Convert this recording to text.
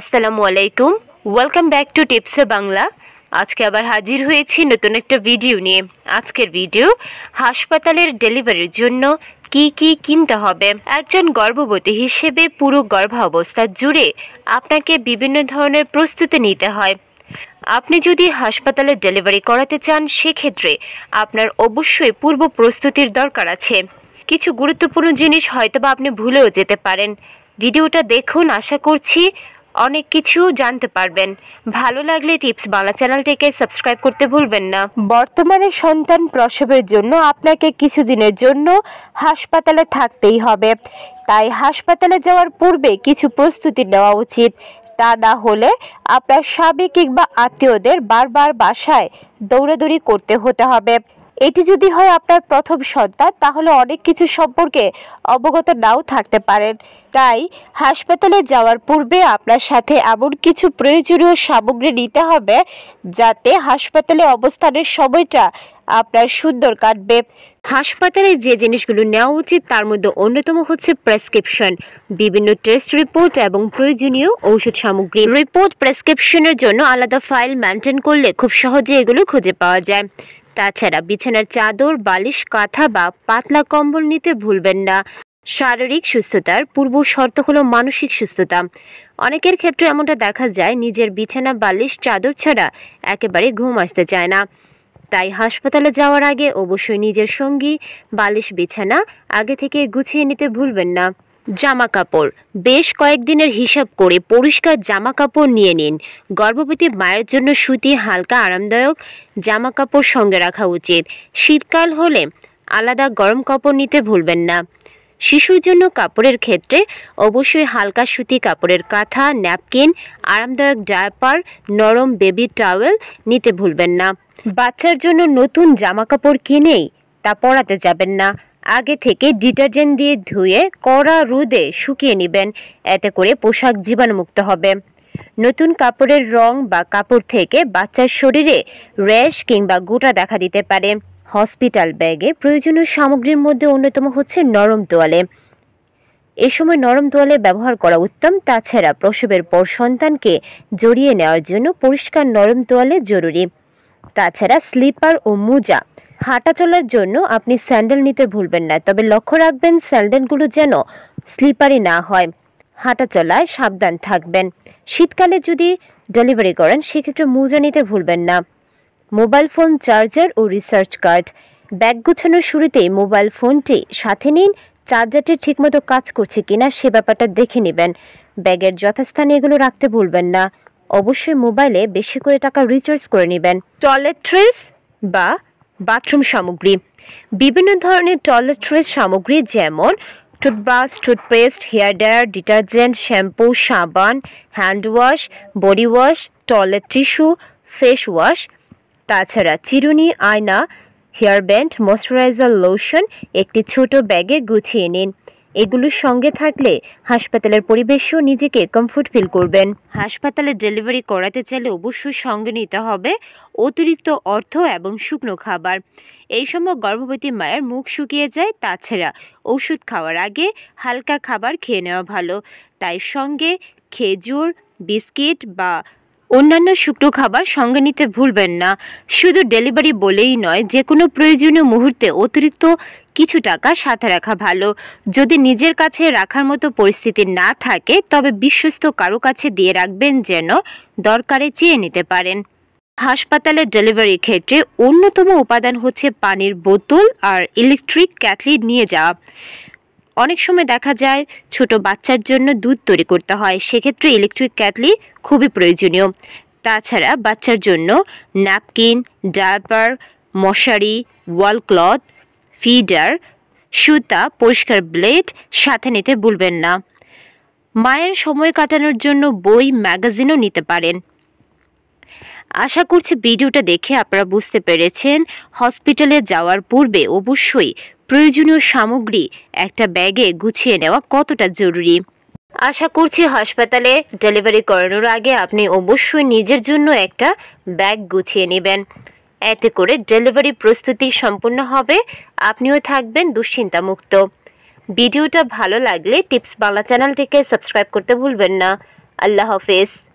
আসসালামু আলাইকুম welcome back to টিপসে বাংলা আজকে আবার হাজির হয়েছি নতুন একটা ভিডিও নিয়ে আজকের ভিডিও হাসপাতালের ডেলিভারির জন্য কি কি কিনতে হবে একজন গর্ভবতী হিসেবে পুরো গর্ভাবস্থা জুড়ে আপনাকে বিভিন্ন ধরনের প্রস্তুতি নিতে হয় আপনি যদি হাসপাতালে ডেলিভারি করাতে চান সেক্ষেত্রে আপনার অবশ্যই পূর্ব প্রস্তুতির দরকার আছে কিছু গুরুত্বপূর্ণ জিনিস হয়তোবা আপনি ভুলেও যেতে পারেন ভিডিওটা দেখুন আশা করছি অনেক কিছু জানতে পারবেন ভালো লাগলে টিপস বাংলা চ্যানেলটিকে সাবস্ক্রাইব করতে ভুলবেন না বর্তমানে সন্তান প্রসবের জন্য আপনাকে কিছুদিনের জন্য হাসপাতালে থাকতেই হবে তাই হাসপাতালে যাওয়ার পূর্বে কিছু প্রস্তুতি নেওয়া উচিত তা না হলে আপনার সাবেক কিংবা আত্মীয়দের বারবার বাসায় দৌড়াদৌড়ি করতে হতে হবে এটি যদি হয় আপনার প্রথম সন্তান তাহলে অনেক কিছু সম্পর্কে অবগত নাও থাকতে পারেন তাই হাসপাতালে যাওয়ার পূর্বে আপনার সাথে এমন কিছু প্রয়োজনীয় সামগ্রী নিতে হবে যাতে হাসপাতালে অবস্থানের সময়টা আপনার সুন্দর কাটবে হাসপাতালে যে জিনিসগুলো নেওয়া উচিত তার মধ্যে অন্যতম হচ্ছে প্রেসক্রিপশন বিভিন্ন টেস্ট রিপোর্ট এবং প্রয়োজনীয় ঔষধ সামগ্রী রিপোর্ট প্রেসক্রিপশনের জন্য আলাদা ফাইল মেনটেন করলে খুব সহজে এগুলো খুঁজে পাওয়া যায় তাছাড়া বিছানার চাদর বালিশ কাঁথা বা পাতলা কম্বল নিতে ভুলবেন না শারীরিক সুস্থতার পূর্ব শর্ত হলো মানসিক সুস্থতা অনেকের ক্ষেত্রে এমনটা দেখা যায় নিজের বিছানা বালিশ চাদর ছাড়া একেবারে ঘুম আসতে চায় না তাই হাসপাতালে যাওয়ার আগে অবশ্যই নিজের সঙ্গী বালিশ বিছানা আগে থেকে গুছিয়ে নিতে ভুলবেন না জামা কাপড় বেশ কয়েকদিনের হিসাব করে পরিষ্কার জামা কাপড় নিয়ে নিন গর্ভবতী মায়ের জন্য সুতি হালকা আরামদায়ক জামা কাপড় সঙ্গে রাখা উচিত শীতকাল হলে আলাদা গরম কাপড় নিতে ভুলবেন না শিশুর জন্য কাপড়ের ক্ষেত্রে অবশ্যই হালকা সুতি কাপড়ের কাঁথা ন্যাপকিন আরামদায়ক ডায়াপার নরম বেবি টাওয়েল নিতে ভুলবেন না বাচ্চার জন্য নতুন জামা কাপড় কিনেই তা পরাতে যাবেন না আগে থেকে ডিটারজেন্ট দিয়ে ধুয়ে কড়া রোদে শুকিয়ে নেবেন এতে করে পোশাক জীবাণুমুক্ত হবে নতুন কাপড়ের রং বা কাপড় থেকে বাচ্চার শরীরে র্যাশ কিংবা গোটা দেখা দিতে পারে হসপিটাল ব্যাগে প্রয়োজনীয় সামগ্রীর মধ্যে অন্যতম হচ্ছে নরম তোয়ালে এ সময় নরম তোয়ালে ব্যবহার করা উত্তম তাছাড়া প্রসবের পর সন্তানকে জড়িয়ে নেওয়ার জন্য পরিষ্কার নরম তোয়ালে জরুরি তাছাড়া স্লিপার ও মোজা হাঁটা চলার জন্য আপনি স্যান্ডেল নিতে ভুলবেন না তবে লক্ষ্য রাখবেন স্যান্ডেলগুলো যেন স্লিপারি না হয় হাঁটা চলায় সাবধান থাকবেন শীতকালে যদি ডেলিভারি করেন সেক্ষেত্রে মোজা নিতে ভুলবেন না মোবাইল ফোন চার্জার ও রিসার্চ কার্ড ব্যাগ গুছানোর শুরুতেই মোবাইল ফোনটি সাথে নিন চার্জারটি ঠিকমতো কাজ করছে কিনা সে ব্যাপারটা দেখে নেবেন ব্যাগের যথাস্থানে এগুলো রাখতে ভুলবেন না অবশ্যই মোবাইলে বেশি করে টাকা রিচার্জ করে নেবেন টয়লেট্রিস বা বাথরুম সামগ্রী বিভিন্ন ধরনের টয়লেট্রিজ সামগ্রী যেমন toothbrush toothpaste hair dryer detergent shampoo সাবান hand wash body wash toilet tissue face wash তাছাড়া চিরুনি আয়না হেয়ার ব্যান্ড ময়শ্চারাইজার লোশন একটি ছোট ব্যাগে গুছিয়ে নিন এগুলোর সঙ্গে থাকলে হাসপাতালের পরিবেশও নিজেকে কমফোর্ট ফিল করবেন হাসপাতালে ডেলিভারি করাতে চাইলে অবশ্যই সঙ্গে নিতে হবে অতিরিক্ত অর্থ এবং শুকনো খাবার এই সময় গর্ভবতী মায়ের মুখ শুকিয়ে যায় তাছাড়া ওষুধ খাওয়ার আগে হালকা খাবার খেয়ে নেওয়া ভালো তাই সঙ্গে খেজুর বিস্কিট বা অন্যান্য শুকনো খাবার সঙ্গে নিতে ভুলবেন না শুধু ডেলিভারি বলেই নয় যে কোনো প্রয়োজনীয় মুহূর্তে অতিরিক্ত কিছু টাকা সাথে রাখা ভালো যদি নিজের কাছে রাখার মতো পরিস্থিতি না থাকে তবে বিশ্বস্ত কারো কাছে দিয়ে রাখবেন যেন দরকারে চেয়ে নিতে পারেন হাসপাতালের ডেলিভারির ক্ষেত্রে অন্যতম উপাদান হচ্ছে পানির বোতল আর ইলেকট্রিক ক্যাটলি নিয়ে যাওয়া অনেক সময় দেখা যায় ছোট বাচ্চার জন্য দুধ তৈরি করতে হয় সেক্ষেত্রে ইলেকট্রিক ক্যাটলি খুবই প্রয়োজনীয় তাছাড়া বাচ্চার জন্য ন্যাপকিন ডায়াপার মশারি ওয়াল ক্লথ ফিডার সুতা পরিষ্কার ব্লেড সাথে নিতে ভুলবেন না মায়ের সময় কাটানোর জন্য বই ম্যাগাজিনও নিতে পারেন আশা করছি ভিডিওটা দেখে আপনারা বুঝতে পেরেছেন হসপিটালে যাওয়ার পূর্বে অবশ্যই প্রয়োজনীয় সামগ্রী একটা ব্যাগে গুছিয়ে নেওয়া কতটা জরুরি আশা করছি হাসপাতালে ডেলিভারি করানোর আগে আপনি অবশ্যই নিজের জন্য একটা ব্যাগ গুছিয়ে নেবেন এতে করে ডেলিভারি প্রস্তুতি সম্পূর্ণ হবে আপনিও থাকবেন দুশ্চিন্তামুক্ত ভিডিওটা ভালো লাগলে টিপস বাংলা চ্যানেলটিকে সাবস্ক্রাইব করতে ভুলবেন না আল্লাহ হাফেজ